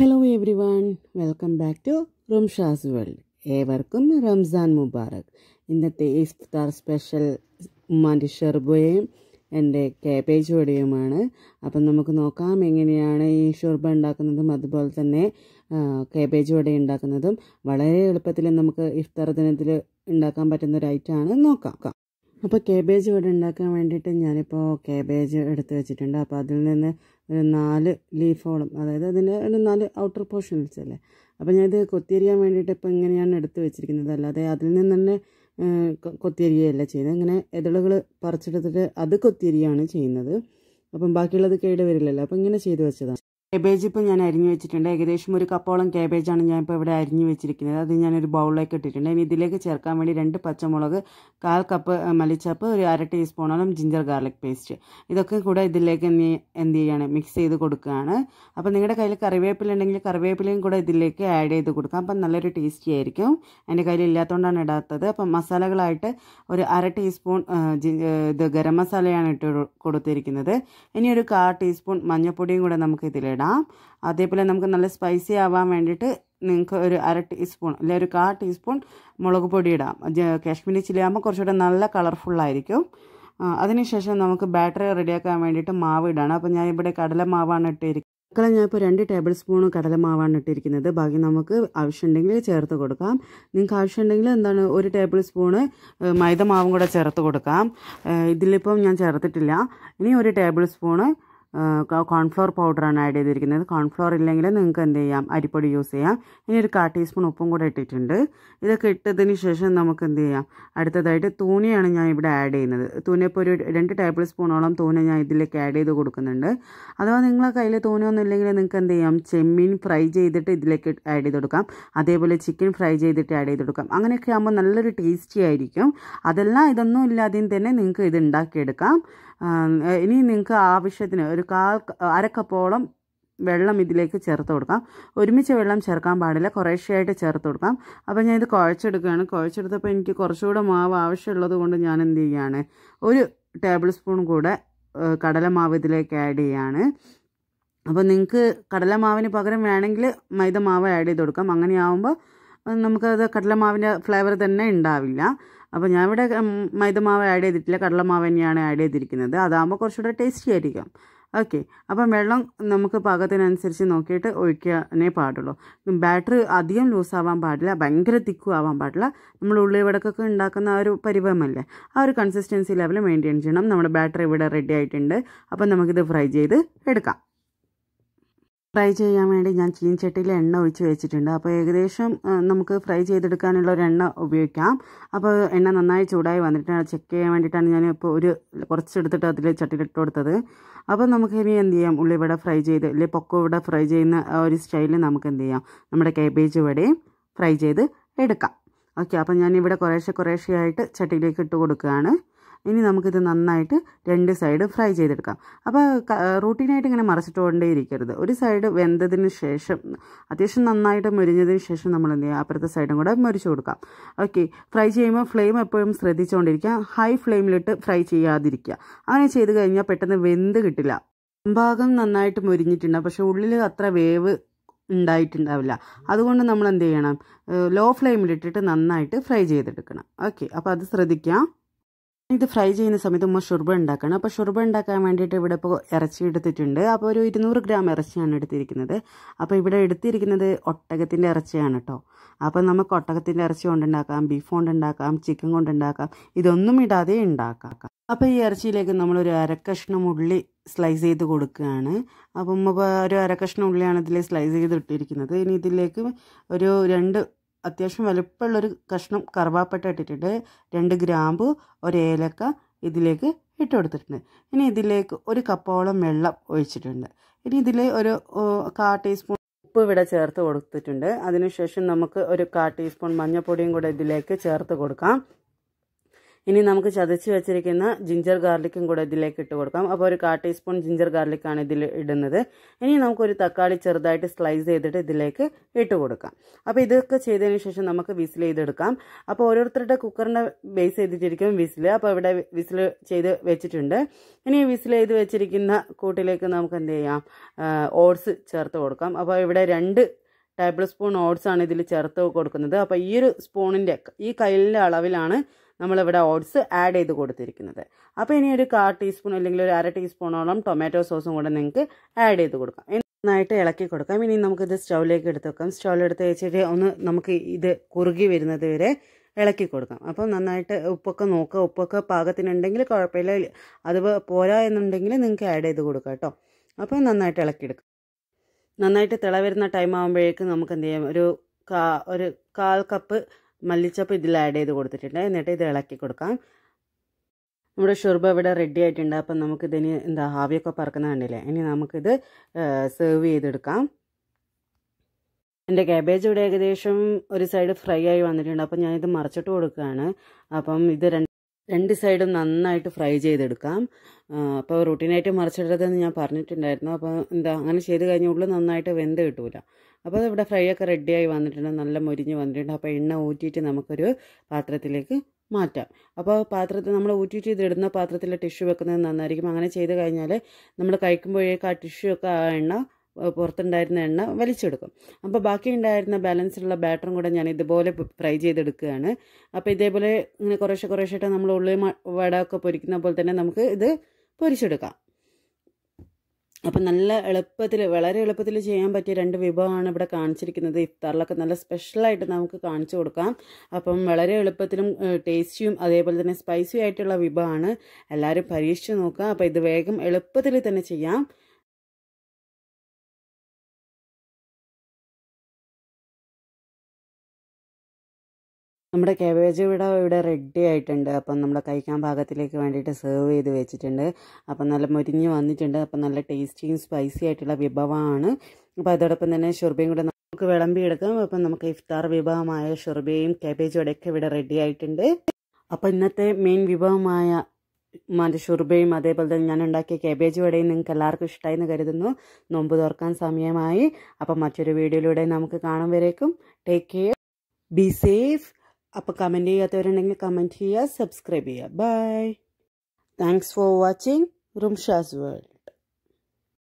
hello everyone welcome back to Rumsha's world ഏവർക്കും റംസാൻ മുബാറക് ഇന്നത്തെ ഇഫ്താർ special ഉമ്മാൻ്റെ ഷെർബയും എൻ്റെ കേബേജ് വടയുമാണ് അപ്പം നമുക്ക് നോക്കാം എങ്ങനെയാണ് ഈ ഷെർബ ഉണ്ടാക്കുന്നതും അതുപോലെ തന്നെ കേബേജ് വട ഉണ്ടാക്കുന്നതും വളരെ എളുപ്പത്തിൽ നമുക്ക് ഇഫ്താർ ദിനത്തിൽ ഉണ്ടാക്കാൻ പറ്റുന്ന ഒരു ഐറ്റമാണ് നോക്കാം അപ്പോൾ കേബേജ് വട ഉണ്ടാക്കാൻ വേണ്ടിയിട്ട് ഞാനിപ്പോൾ കേബേജ് എടുത്ത് വെച്ചിട്ടുണ്ട് അപ്പോൾ അതിൽ നിന്ന് നാല് ലീഫോളം അതായത് അതിൻ്റെ ഒരു നാല് ഔട്ടർ പോർഷൻസ് അല്ലേ അപ്പോൾ ഞാനിത് കൊത്തിയരിയാൻ വേണ്ടിയിട്ട് ഇപ്പോൾ ഇങ്ങനെയാണ് എടുത്ത് വെച്ചിരിക്കുന്നത് അല്ലാതെ അതിൽ നിന്ന് തന്നെ കൊത്തിയരിയല്ല ചെയ്യുന്നത് ഇങ്ങനെ ഇതളുകൾ പറിച്ചെടുത്തിട്ട് അത് കൊത്തിയരിയാണ് ചെയ്യുന്നത് അപ്പം ബാക്കിയുള്ളത് കേട് വരില്ലല്ലോ അപ്പം ഇങ്ങനെ ചെയ്തു വെച്ചതാണ് കേബേജ് ഇപ്പം ഞാൻ അരിഞ്ഞു വെച്ചിട്ടുണ്ട് ഏകദേശം ഒരു കപ്പോളം കേബേജാണ് ഞാൻ ഇപ്പോൾ ഇവിടെ അരിഞ്ഞു വെച്ചിരിക്കുന്നത് അത് ഞാനൊരു ബൗളിലേക്ക് ഇട്ടിട്ടുണ്ട് ഇനി ഇതിലേക്ക് ചേർക്കാൻ വേണ്ടി രണ്ട് പച്ചമുളക് കാൽ കപ്പ് മല്ലിച്ചപ്പ് ഒരു അര ടീസ്പൂണോളം ജിഞ്ചർ ഗാർലിക് പേസ്റ്റ് ഇതൊക്കെ കൂടെ ഇതിലേക്ക് നീ എന്ത് ചെയ്യാണ് മിക്സ് ചെയ്ത് കൊടുക്കുകയാണ് അപ്പോൾ നിങ്ങളുടെ കയ്യിൽ കറിവേപ്പില ഉണ്ടെങ്കിൽ കറിവേപ്പിലയും കൂടെ ഇതിലേക്ക് ആഡ് ചെയ്ത് കൊടുക്കാം അപ്പം നല്ലൊരു ടേസ്റ്റി ആയിരിക്കും എൻ്റെ കയ്യിൽ ഇല്ലാത്തതുകൊണ്ടാണ് ഇടാത്തത് അപ്പം മസാലകളായിട്ട് ഒരു അര ടീസ്പൂൺ ഇത് ഗരം മസാലയാണ് ഇട്ട് കൊടുത്തിരിക്കുന്നത് ഇനി ഒരു കാ ടീസ്പൂൺ മഞ്ഞൾപ്പൊടിയും കൂടെ നമുക്ക് ഇതിൽ ഇടാം അതേപോലെ നമുക്ക് നല്ല സ്പൈസി ആവാൻ വേണ്ടിയിട്ട് നിങ്ങൾക്ക് ഒരു അര ടീസ്പൂൺ അല്ലെ ഒരു കാ ടീസ്പൂൺ മുളക് പൊടി ഇടാം കാശ്മീരി ചില്ലി ആകുമ്പോൾ കുറച്ചുകൂടെ നല്ല കളർഫുള്ളായിരിക്കും അതിനുശേഷം നമുക്ക് ബാറ്ററി റെഡിയാക്കാൻ വേണ്ടിയിട്ട് മാവ് ഇടാണ് അപ്പോൾ ഞാൻ ഇവിടെ കടലമാവാണ് ഇട്ടിരിക്കുന്നത് മക്കളെ ഇപ്പോൾ രണ്ട് ടേബിൾ സ്പൂൺ കടലമാവാണ് ഇട്ടിരിക്കുന്നത് ബാക്കി നമുക്ക് ആവശ്യമുണ്ടെങ്കിൽ ചേർത്ത് കൊടുക്കാം നിങ്ങൾക്ക് ആവശ്യമുണ്ടെങ്കിൽ എന്താണ് ഒരു ടേബിൾ സ്പൂണ് മൈദ മാവും കൂടെ ചേർത്ത് കൊടുക്കാം ഇതിലിപ്പം ഞാൻ ചേർത്തിട്ടില്ല ഇനി ഒരു ടേബിൾ സ്പൂണ് കോൺഫ്ലോർ പൗഡറാണ് ആഡ് ചെയ്തിരിക്കുന്നത് കോൺഫ്ലോർ ഇല്ലെങ്കിൽ നിങ്ങൾക്ക് എന്ത് ചെയ്യാം അരിപ്പൊടി യൂസ് ചെയ്യാം ഇനി ഒരു കാ ടീസ്പൂൺ ഉപ്പും കൂടെ ഇട്ടിട്ടുണ്ട് ഇതൊക്കെ ഇട്ടതിന് ശേഷം നമുക്ക് എന്ത് ചെയ്യാം അടുത്തതായിട്ട് തൂണിയാണ് ഞാൻ ഇവിടെ ആഡ് ചെയ്യുന്നത് തൂനയിപ്പോൾ ഒരു രണ്ട് ടേബിൾ സ്പൂണോളം തൂന ഞാൻ ഇതിലേക്ക് ആഡ് ചെയ്ത് കൊടുക്കുന്നുണ്ട് അഥവാ നിങ്ങളെ കയ്യിൽ തൂണിയൊന്നും ഇല്ലെങ്കിൽ നിങ്ങൾക്ക് എന്ത് ചെയ്യാം ചെമ്മീൻ ഫ്രൈ ചെയ്തിട്ട് ഇതിലേക്ക് ആഡ് ചെയ്ത് കൊടുക്കാം അതേപോലെ ചിക്കൻ ഫ്രൈ ചെയ്തിട്ട് ആഡ് ചെയ്ത് കൊടുക്കാം അങ്ങനെയൊക്കെ ആകുമ്പോൾ നല്ലൊരു ടേസ്റ്റി ആയിരിക്കും അതെല്ലാം ഇതൊന്നും ഇല്ലാതെയും തന്നെ നിങ്ങൾക്ക് ഇത് ഉണ്ടാക്കിയെടുക്കാം ഇനി നിങ്ങൾക്ക് ആവശ്യത്തിന് ഒരു കാൽ അരക്കപ്പോളം വെള്ളം ഇതിലേക്ക് ചേർത്ത് കൊടുക്കാം ഒരുമിച്ച് വെള്ളം ചേർക്കാൻ പാടില്ല കുറേശ്ശെയായിട്ട് ചേർത്ത് കൊടുക്കാം അപ്പോൾ ഞാൻ ഇത് കുഴച്ചെടുക്കുകയാണ് കുഴച്ചെടുത്തപ്പോൾ എനിക്ക് കുറച്ചുകൂടെ മാവ് ആവശ്യമുള്ളത് കൊണ്ട് ഞാൻ എന്ത് ചെയ്യുകയാണ് ഒരു ടേബിൾ സ്പൂൺ കൂടെ കടലമാവ് ഇതിലേക്ക് ആഡ് ചെയ്യാണ് അപ്പോൾ നിങ്ങൾക്ക് കടലമാവിന് പകരം വേണമെങ്കിൽ മൈദ മാവ് ആഡ് ചെയ്ത് കൊടുക്കാം അങ്ങനെയാവുമ്പോൾ നമുക്കത് കടലമാവിൻ്റെ ഫ്ലേവർ തന്നെ ഉണ്ടാവില്ല അപ്പോൾ ഞാൻ ഇവിടെ മൈദമാവ് ആഡ് ചെയ്തിട്ടില്ല കടലമാവ് തന്നെയാണ് ആഡ് ചെയ്തിരിക്കുന്നത് അതാകുമ്പോൾ കുറച്ചുകൂടെ ടേസ്റ്റി ആയിരിക്കും ഓക്കെ അപ്പം വെള്ളം നമുക്ക് പാകത്തിനനുസരിച്ച് നോക്കിയിട്ട് ഒഴിക്കാനേ പാടുള്ളൂ ബാറ്ററി അധികം ആവാൻ പാടില്ല ഭയങ്കര തിക്കും ആവാൻ പാടില്ല നമ്മൾ ഉള്ളി വടക്കൊക്കെ ഉണ്ടാക്കുന്ന ആ ഒരു പരിവമല്ലേ ആ ഒരു കൺസിസ്റ്റൻസി ലെവൽ മെയിൻറ്റെയിൻ ചെയ്യണം നമ്മുടെ ബാറ്ററി ഇവിടെ റെഡി ആയിട്ടുണ്ട് അപ്പം നമുക്കിത് ഫ്രൈ ചെയ്ത് എടുക്കാം ഫ്രൈ ചെയ്യാൻ വേണ്ടി ഞാൻ ചീൻചട്ടിയിൽ എണ്ണ ഒഴിച്ച് വെച്ചിട്ടുണ്ട് അപ്പോൾ ഏകദേശം നമുക്ക് ഫ്രൈ ചെയ്തെടുക്കാനുള്ള ഒരു എണ്ണ ഉപയോഗിക്കാം അപ്പോൾ എണ്ണ നന്നായി ചൂടായി വന്നിട്ടാണ് ചെക്ക് ചെയ്യാൻ വേണ്ടിയിട്ടാണ് ഞാൻ ഇപ്പോൾ ഒരു കുറച്ചെടുത്തിട്ട് അതിൽ ചട്ടിയിലിട്ട് കൊടുത്തത് അപ്പോൾ നമുക്ക് ഇനി എന്ത് ചെയ്യാം ഉള്ളി ഇവിടെ ഫ്രൈ ചെയ്ത് പൊക്കോ ഇവിടെ ഫ്രൈ ചെയ്യുന്ന ആ ഒരു സ്റ്റൈലിൽ നമുക്ക് എന്ത് ചെയ്യാം നമ്മുടെ കേബേജ് വടി ഫ്രൈ ചെയ്ത് എടുക്കാം ഓക്കെ അപ്പോൾ ഞാനിവിടെ കുറേശ്ശെ കുറേശ്ശെ ആയിട്ട് ചട്ടിയിലേക്ക് ഇട്ട് കൊടുക്കുകയാണ് ഇനി നമുക്കിത് നന്നായിട്ട് രണ്ട് സൈഡ് ഫ്രൈ ചെയ്തെടുക്കാം അപ്പോൾ റൂട്ടീനായിട്ട് ഇങ്ങനെ മറിച്ചിട്ടുകൊണ്ടേ ഇരിക്കരുത് ഒരു സൈഡ് വെന്തതിന് ശേഷം അത്യാവശ്യം നന്നായിട്ട് മുരിഞ്ഞതിന് ശേഷം നമ്മൾ എന്ത് ചെയ്യുക അപ്പുറത്തെ സൈഡും കൂടെ മുരിച്ചു കൊടുക്കാം ഓക്കെ ഫ്രൈ ചെയ്യുമ്പോൾ ഫ്ലെയിം എപ്പോഴും ശ്രദ്ധിച്ചുകൊണ്ടിരിക്കുക ഹൈ ഫ്ലെയിമിലിട്ട് ഫ്രൈ ചെയ്യാതിരിക്കുക അങ്ങനെ ചെയ്ത് കഴിഞ്ഞാൽ പെട്ടെന്ന് വെന്ത് കിട്ടില്ല ഭാഗം നന്നായിട്ട് മുരിഞ്ഞിട്ടുണ്ട് പക്ഷെ ഉള്ളിൽ അത്ര വേവ് ഉണ്ടായിട്ടുണ്ടാവില്ല അതുകൊണ്ട് നമ്മൾ എന്ത് ചെയ്യണം ലോ ഫ്ലെയിമിലിട്ടിട്ട് നന്നായിട്ട് ഫ്രൈ ചെയ്തെടുക്കണം ഓക്കെ അപ്പോൾ അത് ശ്രദ്ധിക്കാം ഇത് ഫ്രൈ ചെയ്യുന്ന സമയത്ത് നമ്മൾ ഷുർബ ഉണ്ടാക്കണം അപ്പോൾ ഷുർബ ഉണ്ടാക്കാൻ വേണ്ടിയിട്ട് ഇവിടെ ഇപ്പോൾ ഇറച്ചി എടുത്തിട്ടുണ്ട് അപ്പോൾ ഒരു ഇരുന്നൂറ് ഗ്രാം ഇറച്ചിയാണ് എടുത്തിരിക്കുന്നത് അപ്പോൾ ഇവിടെ എടുത്തിരിക്കുന്നത് ഒട്ടകത്തിൻ്റെ ഇറച്ചിയാണ് കേട്ടോ അപ്പോൾ നമുക്ക് ഒട്ടകത്തിൻ്റെ ഇറച്ചി കൊണ്ടുണ്ടാക്കാം ബീഫ് കൊണ്ടുണ്ടാക്കാം ചിക്കൻ കൊണ്ടുണ്ടാക്കാം ഇതൊന്നും ഇടാതെ ഉണ്ടാക്കാം അപ്പോൾ ഈ ഇറച്ചിയിലേക്ക് നമ്മളൊരു അരക്കഷ്ണം ഉള്ളി സ്ലൈസ് ചെയ്ത് കൊടുക്കുകയാണ് അപ്പം ഒരു അരക്കഷ്ണം ഉള്ളിയാണ് ഇതിൽ സ്ലൈസ് ചെയ്ത് ഇട്ടിരിക്കുന്നത് ഇനി ഇതിലേക്ക് ഒരു രണ്ട് അത്യാവശ്യം വലുപ്പമുള്ളൊരു കഷ്ണം കറുവാപ്പട്ട ഇട്ടിട്ടുണ്ട് രണ്ട് ഗ്രാമ്പു ഒരു ഏലക്ക ഇതിലേക്ക് ഇട്ട് കൊടുത്തിട്ടുണ്ട് ഇനി ഇതിലേക്ക് ഒരു കപ്പോളം വെള്ളം ഒഴിച്ചിട്ടുണ്ട് ഇനി ഇതിൽ ഒരു കാ ടീസ്പൂൺ ഉപ്പ് ഇവിടെ ചേർത്ത് കൊടുത്തിട്ടുണ്ട് അതിനുശേഷം നമുക്ക് ഒരു കാ ടീസ്പൂൺ മഞ്ഞൾപ്പൊടിയും കൂടെ ഇതിലേക്ക് ചേർത്ത് കൊടുക്കാം ഇനി നമുക്ക് ചതച്ച് വെച്ചിരിക്കുന്ന ജിഞ്ചർ ഗാർലിക്കും കൂടെ ഇതിലേക്ക് ഇട്ട് കൊടുക്കാം അപ്പോൾ ഒരു കാ ടീസ്പൂൺ ജിഞ്ചർ ഗാർലിക്കാണ് ഇതിൽ ഇടുന്നത് ഇനി നമുക്കൊരു തക്കാളി ചെറുതായിട്ട് സ്ലൈസ് ചെയ്തിട്ട് ഇതിലേക്ക് ഇട്ട് കൊടുക്കാം അപ്പോൾ ഇതൊക്കെ ചെയ്തതിന് ശേഷം നമുക്ക് വിസിൽ ചെയ്തെടുക്കാം അപ്പോൾ ഓരോരുത്തരുടെ കുക്കറിൻ്റെ ബേസ് ചെയ്തിട്ടിരിക്കും വിസിൽ അപ്പോൾ ഇവിടെ വിസിൽ ചെയ്ത് വെച്ചിട്ടുണ്ട് ഇനി വിസിൽ ചെയ്ത് വെച്ചിരിക്കുന്ന കൂട്ടിലേക്ക് നമുക്ക് എന്ത് ചെയ്യാം ഓട്സ് ചേർത്ത് കൊടുക്കാം അപ്പോൾ ഇവിടെ രണ്ട് ടേബിൾ സ്പൂൺ ഓട്സാണ് ഇതിൽ ചേർത്ത് കൊടുക്കുന്നത് അപ്പോൾ ഈ ഒരു സ്പൂണിൻ്റെ ഈ കയ്യിൻ്റെ അളവിലാണ് നമ്മളിവിടെ ഓട്സ് ആഡ് ചെയ്ത് കൊടുത്തിരിക്കുന്നത് അപ്പോൾ ഇനി ഒരു കാ ടീസ്പൂൺ അല്ലെങ്കിൽ ഒരു അര ടീസ്പൂണോളം ടൊമാറ്റോ സോസും കൂടെ നിങ്ങൾക്ക് ആഡ് ചെയ്ത് കൊടുക്കാം നന്നായിട്ട് ഇളക്കി കൊടുക്കാം ഇനി നമുക്കിത് സ്റ്റൗവിലേക്ക് എടുത്ത് വെക്കാം സ്റ്റൗവിലെടുത്ത് വെച്ചിട്ട് ഒന്ന് നമുക്ക് ഇത് കുറുകി വരുന്നത് വരെ ഇളക്കി കൊടുക്കാം അപ്പം നന്നായിട്ട് ഉപ്പൊക്കെ നോക്കുക ഉപ്പൊക്കെ പാകത്തിനുണ്ടെങ്കിൽ കുഴപ്പമില്ല അത് പോരാ എന്നുണ്ടെങ്കിൽ നിങ്ങൾക്ക് ആഡ് ചെയ്ത് കൊടുക്കാം കേട്ടോ അപ്പം നന്നായിട്ട് ഇളക്കിയെടുക്കാം നന്നായിട്ട് തിള വരുന്ന ടൈം ആകുമ്പോഴേക്കും നമുക്ക് എന്ത് ചെയ്യാം ഒരു കാ ഒരു കാൽ കപ്പ് മല്ലിച്ചപ്പ് ഇതിൽ ആഡ് ചെയ്ത് കൊടുത്തിട്ടുണ്ട് എന്നിട്ട് ഇത് ഇളക്കി കൊടുക്കാം നമ്മുടെ ഷുർബ ഇവിടെ റെഡി ആയിട്ടുണ്ട് അപ്പം നമുക്കിതിന് എന്താ ആവിയൊക്കെ പറക്കുന്ന കണ്ടില്ലേ ഇനി നമുക്കിത് സെർവ് ചെയ്തെടുക്കാം എൻ്റെ കാബേജ് ഇവിടെ ഏകദേശം ഒരു സൈഡ് ഫ്രൈ ആയി വന്നിട്ടുണ്ട് അപ്പം ഞാനിത് മറിച്ചിട്ട് കൊടുക്കുകയാണ് അപ്പം ഇത് രണ്ട് രണ്ട് സൈഡും നന്നായിട്ട് ഫ്രൈ ചെയ്തെടുക്കാം അപ്പോൾ റൊട്ടീനായിട്ട് മറിച്ചിടരുതെന്ന് ഞാൻ പറഞ്ഞിട്ടുണ്ടായിരുന്നു അപ്പോൾ എന്താ അങ്ങനെ ചെയ്ത് കഴിഞ്ഞ ഉള്ളിൽ നന്നായിട്ട് വെന്ത് കിട്ടൂല അപ്പോൾ ഇവിടെ ഫ്രൈ ഒക്കെ റെഡിയായി വന്നിട്ടുണ്ട് നല്ല മുരിഞ്ഞ് വന്നിട്ടുണ്ട് അപ്പോൾ എണ്ണ ഊറ്റിയിട്ട് നമുക്കൊരു പാത്രത്തിലേക്ക് മാറ്റാം അപ്പോൾ പാത്രത്തിൽ നമ്മൾ ഊറ്റിയിട്ട് ഇതിടുന്ന പാത്രത്തിൽ ടിഷ്യൂ വെക്കുന്നത് നന്നായിരിക്കും അങ്ങനെ ചെയ്ത് കഴിഞ്ഞാൽ നമ്മൾ കഴിക്കുമ്പോഴേക്കും ആ ടിഷ്യൂ ഒക്കെ ആ എണ്ണ പുറത്തുണ്ടായിരുന്ന എണ്ണ വലിച്ചെടുക്കും അപ്പോൾ ബാക്കി ഉണ്ടായിരുന്ന ബാലൻസിലുള്ള ബാറ്ററും കൂടെ ഞാൻ ഇതുപോലെ ഫ്രൈ ചെയ്തെടുക്കുകയാണ് അപ്പോൾ ഇതേപോലെ ഇങ്ങനെ കുറേശ്ശെ കുറേശ്ശെ നമ്മൾ ഉള്ളി വട ഒക്കെ പൊരിക്കുന്ന പോലെ തന്നെ നമുക്ക് ഇത് പൊരിച്ചെടുക്കാം അപ്പം നല്ല എളുപ്പത്തിൽ വളരെ എളുപ്പത്തിൽ ചെയ്യാൻ പറ്റിയ രണ്ട് വിഭവമാണ് ഇവിടെ കാണിച്ചിരിക്കുന്നത് ഇഫ്താറിലൊക്കെ നല്ല സ്പെഷ്യലായിട്ട് നമുക്ക് കാണിച്ചു കൊടുക്കാം അപ്പം വളരെ എളുപ്പത്തിലും ടേസ്റ്റിയും അതേപോലെ തന്നെ സ്പൈസി ആയിട്ടുള്ള വിഭവമാണ് എല്ലാവരും പരീക്ഷിച്ച് നോക്കുക അപ്പോൾ ഇത് വേഗം എളുപ്പത്തിൽ തന്നെ ചെയ്യാം നമ്മുടെ കാബേജ് ഇവിടെ ഇവിടെ റെഡി ആയിട്ടുണ്ട് അപ്പം നമ്മൾ കഴിക്കാൻ പാകത്തിലേക്ക് വേണ്ടിയിട്ട് സെർവ് ചെയ്ത് വെച്ചിട്ടുണ്ട് അപ്പം നല്ല മുരിഞ്ഞ് വന്നിട്ടുണ്ട് അപ്പം നല്ല ടേസ്റ്റിയും സ്പൈസി ആയിട്ടുള്ള വിഭവമാണ് അപ്പോൾ അതോടൊപ്പം തന്നെ ഷുർബയും കൂടെ നമുക്ക് വിളമ്പിയെടുക്കാം അപ്പം നമുക്ക് ഇഫ്താർ വിഭവമായ ഷുർബയും കാബേജും ഇടയ്ക്ക് ഇവിടെ റെഡി ആയിട്ടുണ്ട് അപ്പം ഇന്നത്തെ മെയിൻ വിഭവമായ മറ്റേ ഷുർബയും അതേപോലെ തന്നെ ഞാൻ ഉണ്ടാക്കിയ കേബേജ് വടയും നിങ്ങൾക്ക് എല്ലാവർക്കും ഇഷ്ടമായി എന്ന് കരുതുന്നു നോമ്പ് തുറക്കാൻ സമയമായി അപ്പം മറ്റൊരു വീഡിയോയിലൂടെ നമുക്ക് കാണും വരേക്കും ടേക്ക് കെയർ ബി സേഫ് അപ്പോൾ കമൻറ്റ് ചെയ്യാത്തവരുണ്ടെങ്കിൽ കമന്റ് ചെയ്യുക സബ്സ്ക്രൈബ് ചെയ്യുക bye thanks for watching Rumsha's world